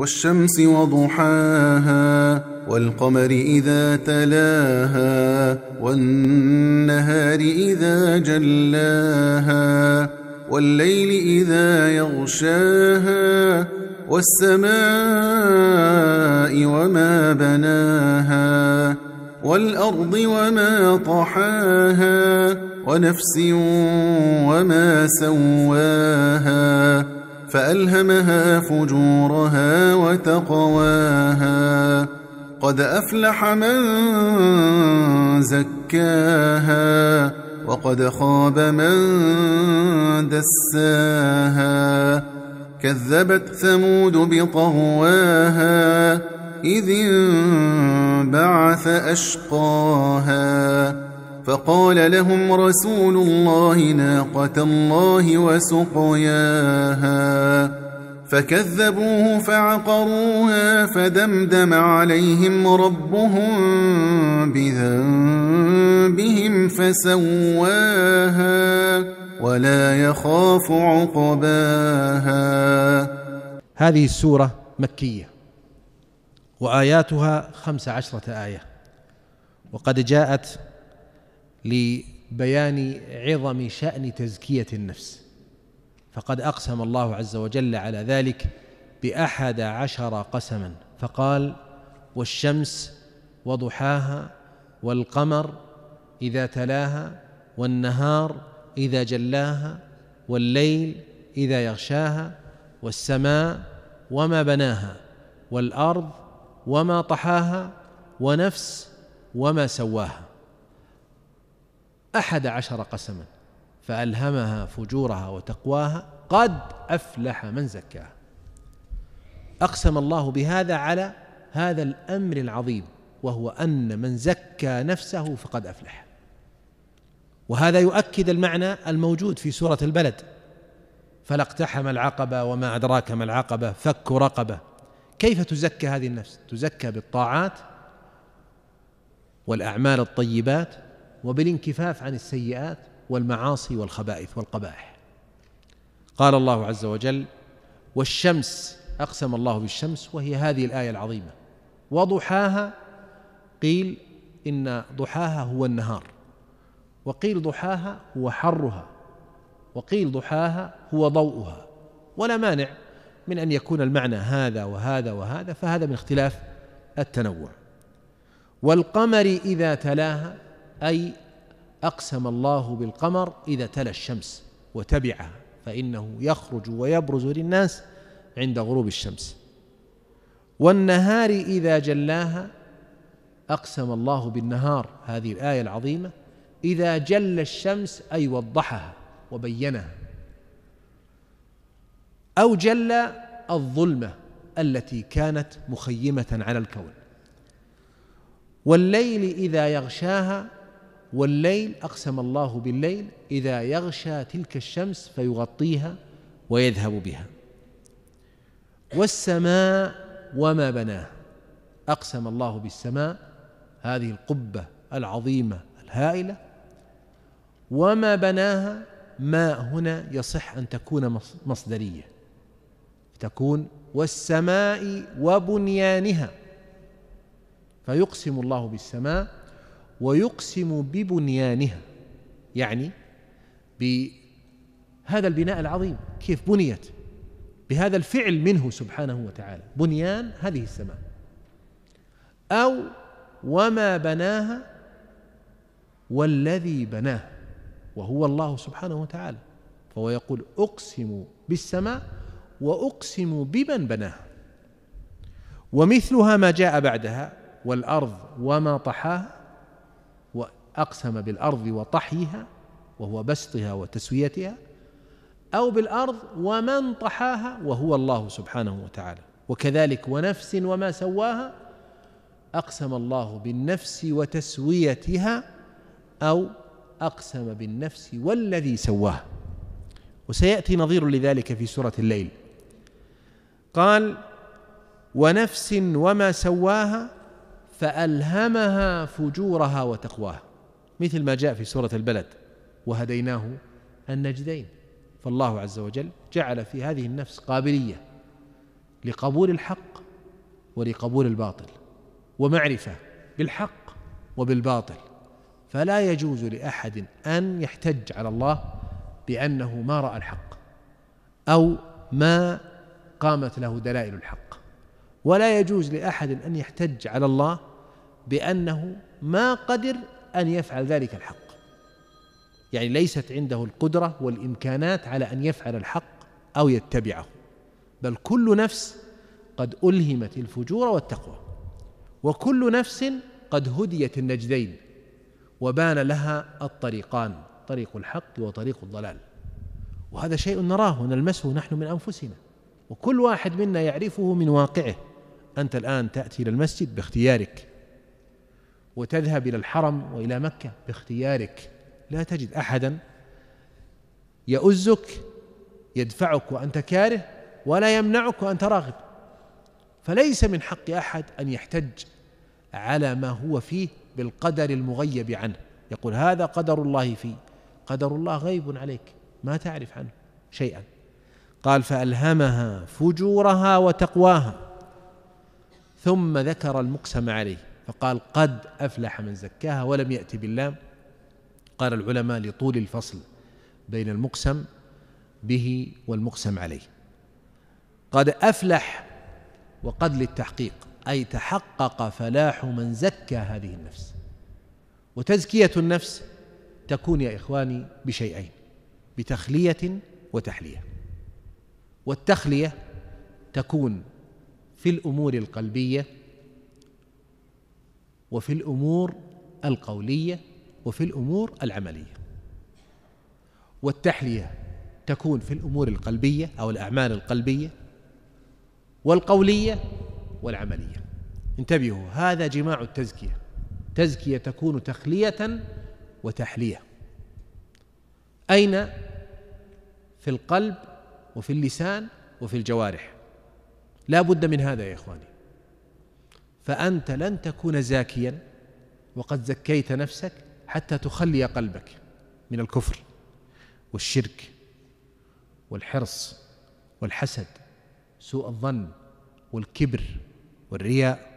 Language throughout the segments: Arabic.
والشمس وضحاها والقمر إذا تلاها والنهار إذا جلاها والليل إذا يغشاها والسماء وما بناها والأرض وما طحاها ونفس وما سواها فألهمها فجورها وتقواها قد أفلح من زكاها وقد خاب من دساها كذبت ثمود بطغواها إذ انبعث أشقاها فقال لهم رسول الله ناقة الله وسقياها فكذبوه فعقروها فدمدم عليهم ربهم بذنبهم فسواها ولا يخاف عقباها هذه السورة مكية وآياتها خمس عشرة آية وقد جاءت لبيان عظم شأن تزكية النفس فقد أقسم الله عز وجل على ذلك بأحد عشر قسما فقال والشمس وضحاها والقمر إذا تلاها والنهار إذا جلاها والليل إذا يغشاها والسماء وما بناها والأرض وما طحاها ونفس وما سواها أحد عشر قسما فألهمها فجورها وتقواها قد أفلح من زكاها أقسم الله بهذا على هذا الأمر العظيم وهو أن من زكى نفسه فقد أفلح وهذا يؤكد المعنى الموجود في سورة البلد فلا اقتحم العقبة وما أدراك ما العقبة فك رقبة كيف تزكى هذه النفس تزكى بالطاعات والأعمال الطيبات وبالانكفاف عن السيئات والمعاصي والخبائث والقبائح قال الله عز وجل والشمس اقسم الله بالشمس وهي هذه الايه العظيمه وضحاها قيل ان ضحاها هو النهار وقيل ضحاها هو حرها وقيل ضحاها هو ضوءها ولا مانع من ان يكون المعنى هذا وهذا وهذا فهذا من اختلاف التنوع والقمر اذا تلاها أي أقسم الله بالقمر إذا تلا الشمس وتبعها فإنه يخرج ويبرز للناس عند غروب الشمس والنهار إذا جلاها أقسم الله بالنهار هذه الآية العظيمة إذا جل الشمس أي وضحها وبينها أو جل الظلمة التي كانت مخيمة على الكون والليل إذا يغشاها والليل اقسم الله بالليل اذا يغشى تلك الشمس فيغطيها ويذهب بها والسماء وما بناها اقسم الله بالسماء هذه القبه العظيمه الهائله وما بناها ما هنا يصح ان تكون مصدريه تكون والسماء وبنيانها فيقسم الله بالسماء ويقسم ببنيانها يعني بهذا البناء العظيم كيف بنيت بهذا الفعل منه سبحانه وتعالى بنيان هذه السماء او وما بناها والذي بناه وهو الله سبحانه وتعالى فهو يقول اقسم بالسماء واقسم بمن بناها ومثلها ما جاء بعدها والارض وما طحاها أقسم بالأرض وطحيها وهو بسطها وتسويتها أو بالأرض ومن طحاها وهو الله سبحانه وتعالى وكذلك ونفس وما سواها أقسم الله بالنفس وتسويتها أو أقسم بالنفس والذي سواها وسيأتي نظير لذلك في سورة الليل قال ونفس وما سواها فألهمها فجورها وتقواها مثل ما جاء في سورة البلد وهديناه النجدين فالله عز وجل جعل في هذه النفس قابلية لقبول الحق ولقبول الباطل ومعرفة بالحق وبالباطل فلا يجوز لأحد أن يحتج على الله بأنه ما رأى الحق أو ما قامت له دلائل الحق ولا يجوز لأحد أن يحتج على الله بأنه ما قدر أن يفعل ذلك الحق يعني ليست عنده القدرة والإمكانات على أن يفعل الحق أو يتبعه بل كل نفس قد ألهمت الفجور والتقوى وكل نفس قد هديت النجدين وبان لها الطريقان طريق الحق وطريق الضلال وهذا شيء نراه ونلمسه نحن من انفسنا وكل واحد منا يعرفه من واقعه انت الان تاتي الى المسجد باختيارك وتذهب إلى الحرم وإلى مكة باختيارك لا تجد أحدا يؤزك يدفعك وأنت كاره ولا يمنعك وأنت راغب فليس من حق أحد أن يحتج على ما هو فيه بالقدر المغيب عنه يقول هذا قدر الله فيه قدر الله غيب عليك ما تعرف عنه شيئا قال فألهمها فجورها وتقواها ثم ذكر المقسم عليه فقال قد أفلح من زكاها ولم يأتي باللام قال العلماء لطول الفصل بين المقسم به والمقسم عليه قد أفلح وقد للتحقيق أي تحقق فلاح من زكى هذه النفس وتزكية النفس تكون يا إخواني بشيئين بتخلية وتحلية والتخلية تكون في الأمور القلبية وفي الامور القوليه وفي الامور العمليه والتحليه تكون في الامور القلبيه او الاعمال القلبيه والقوليه والعمليه انتبهوا هذا جماع التزكيه تزكيه تكون تخليه وتحليه اين في القلب وفي اللسان وفي الجوارح لا بد من هذا يا اخواني فأنت لن تكون زاكيا وقد زكيت نفسك حتى تخلي قلبك من الكفر والشرك والحرص والحسد سوء الظن والكبر والرياء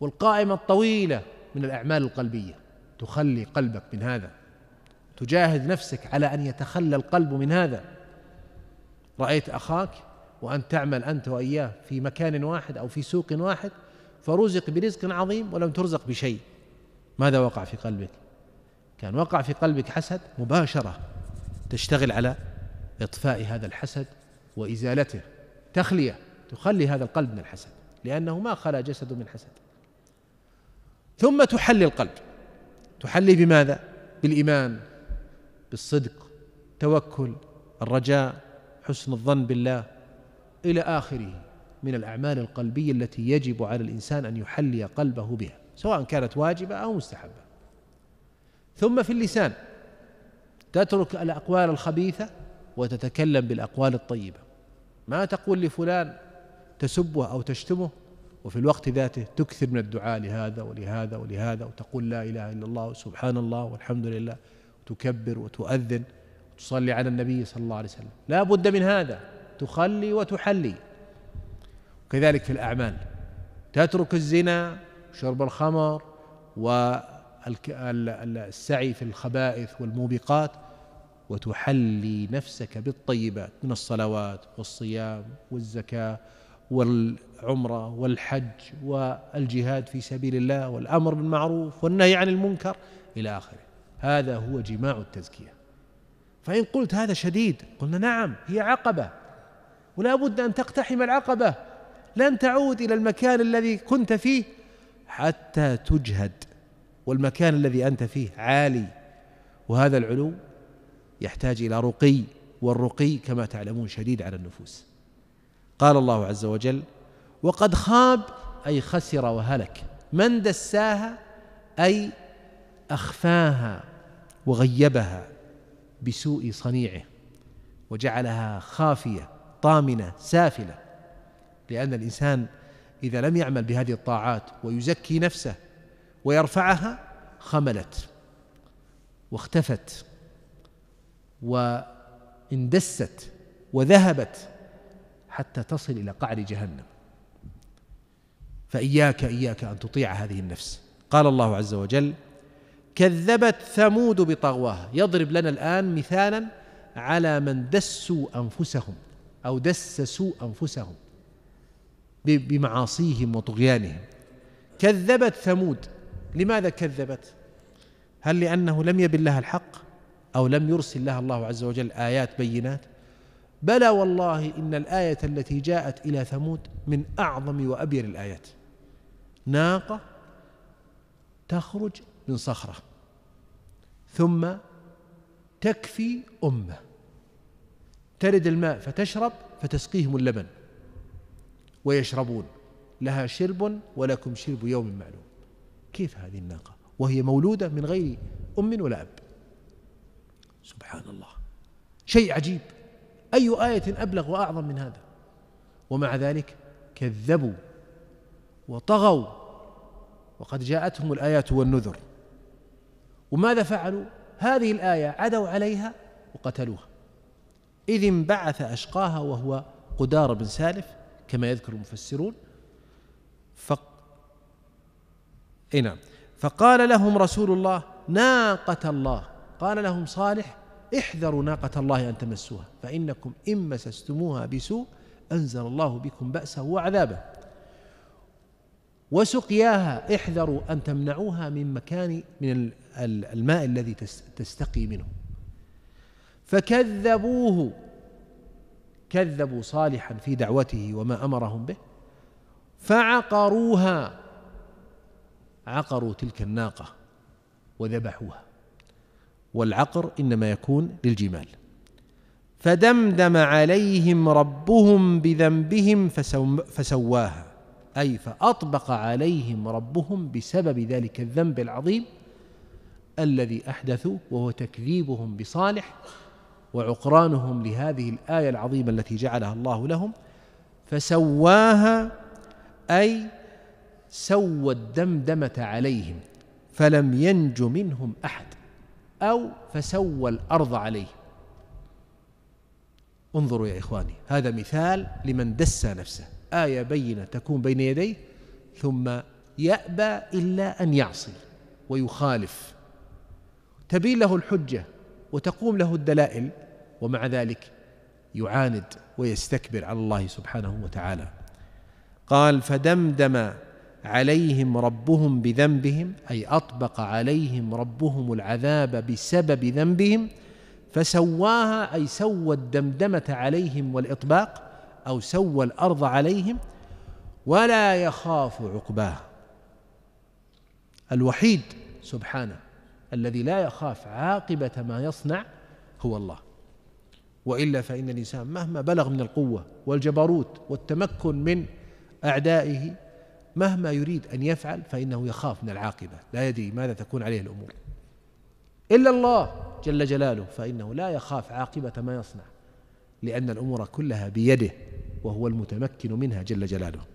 والقائمة الطويلة من الأعمال القلبية تخلي قلبك من هذا تجاهد نفسك على أن يتخلى القلب من هذا رأيت أخاك وأن تعمل أنت وإياه في مكان واحد أو في سوق واحد فرزق برزق عظيم ولم ترزق بشيء ماذا وقع في قلبك كان وقع في قلبك حسد مباشرة تشتغل على إطفاء هذا الحسد وإزالته تخلية تخلي هذا القلب من الحسد لأنه ما خلا جسد من حسد ثم تحلي القلب تحلي بماذا؟ بالإيمان بالصدق توكل الرجاء حسن الظن بالله إلى آخره من الأعمال القلبية التي يجب على الإنسان أن يحلي قلبه بها سواء كانت واجبة أو مستحبة ثم في اللسان تترك الأقوال الخبيثة وتتكلم بالأقوال الطيبة ما تقول لفلان تسبه أو تشتمه وفي الوقت ذاته تكثر من الدعاء لهذا ولهذا ولهذا وتقول لا إله إلا الله سبحان الله والحمد لله وتكبر وتؤذن وتصلي على النبي صلى الله عليه وسلم لا بد من هذا تخلي وتحلي كذلك في الأعمال تترك الزنا شرب الخمر والسعي في الخبائث والموبقات وتحلي نفسك بالطيبات من الصلوات والصيام والزكاة والعمرة والحج والجهاد في سبيل الله والأمر بالمعروف والنهي عن المنكر إلى آخره هذا هو جماع التزكية فإن قلت هذا شديد قلنا نعم هي عقبة ولا بد أن تقتحم العقبة لن تعود الى المكان الذي كنت فيه حتى تجهد والمكان الذي انت فيه عالي وهذا العلو يحتاج الى رقي والرقي كما تعلمون شديد على النفوس قال الله عز وجل وقد خاب اي خسر وهلك من دساها اي اخفاها وغيبها بسوء صنيعه وجعلها خافيه طامنه سافله لأن الإنسان إذا لم يعمل بهذه الطاعات ويزكي نفسه ويرفعها خملت واختفت واندست وذهبت حتى تصل إلى قعر جهنم فإياك إياك أن تطيع هذه النفس قال الله عز وجل كذبت ثمود بطغواها يضرب لنا الآن مثالا على من دسوا أنفسهم أو دسسوا أنفسهم بمعاصيهم وطغيانهم كذبت ثمود لماذا كذبت هل لانه لم يبن لها الحق او لم يرسل لها الله عز وجل ايات بينات بلى والله ان الايه التي جاءت الى ثمود من اعظم وابير الايات ناقه تخرج من صخره ثم تكفي امه ترد الماء فتشرب فتسقيهم اللبن ويشربون لها شرب ولكم شرب يوم معلوم كيف هذه الناقة وهي مولودة من غير أم ولا أب سبحان الله شيء عجيب أي آية أبلغ وأعظم من هذا ومع ذلك كذبوا وطغوا وقد جاءتهم الآيات والنذر وماذا فعلوا هذه الآية عدوا عليها وقتلوها إذ انبعث أشقاها وهو قدار بن سالف كما يذكر المفسرون ف... إيه نعم فقال لهم رسول الله ناقة الله قال لهم صالح احذروا ناقة الله أن تمسوها فإنكم إن مسستموها بسوء أنزل الله بكم بأسه وعذابه وسقياها احذروا أن تمنعوها من مكان من الماء الذي تستقي منه فكذبوه كذبوا صالحا في دعوته وما امرهم به فعقروها عقروا تلك الناقه وذبحوها والعقر انما يكون للجمال فدمدم عليهم ربهم بذنبهم فسواها اي فاطبق عليهم ربهم بسبب ذلك الذنب العظيم الذي احدثوا وهو تكذيبهم بصالح وعقرانهم لهذه الآية العظيمة التي جعلها الله لهم فسواها أي سوى الدمدمة عليهم فلم ينج منهم أحد أو فسوى الأرض عليهم انظروا يا إخواني هذا مثال لمن دس نفسه آية بينة تكون بين يديه ثم يأبى إلا أن يعصي ويخالف تبين له الحجة وتقوم له الدلائل ومع ذلك يعاند ويستكبر على الله سبحانه وتعالى قال فدمدم عليهم ربهم بذنبهم اي اطبق عليهم ربهم العذاب بسبب ذنبهم فسواها اي سوى الدمدمه عليهم والاطباق او سوى الارض عليهم ولا يخاف عقباها الوحيد سبحانه الذي لا يخاف عاقبة ما يصنع هو الله وإلا فإن الإنسان مهما بلغ من القوة والجبروت والتمكن من أعدائه مهما يريد أن يفعل فإنه يخاف من العاقبة لا يدري ماذا تكون عليه الأمور إلا الله جل جلاله فإنه لا يخاف عاقبة ما يصنع لأن الأمور كلها بيده وهو المتمكن منها جل جلاله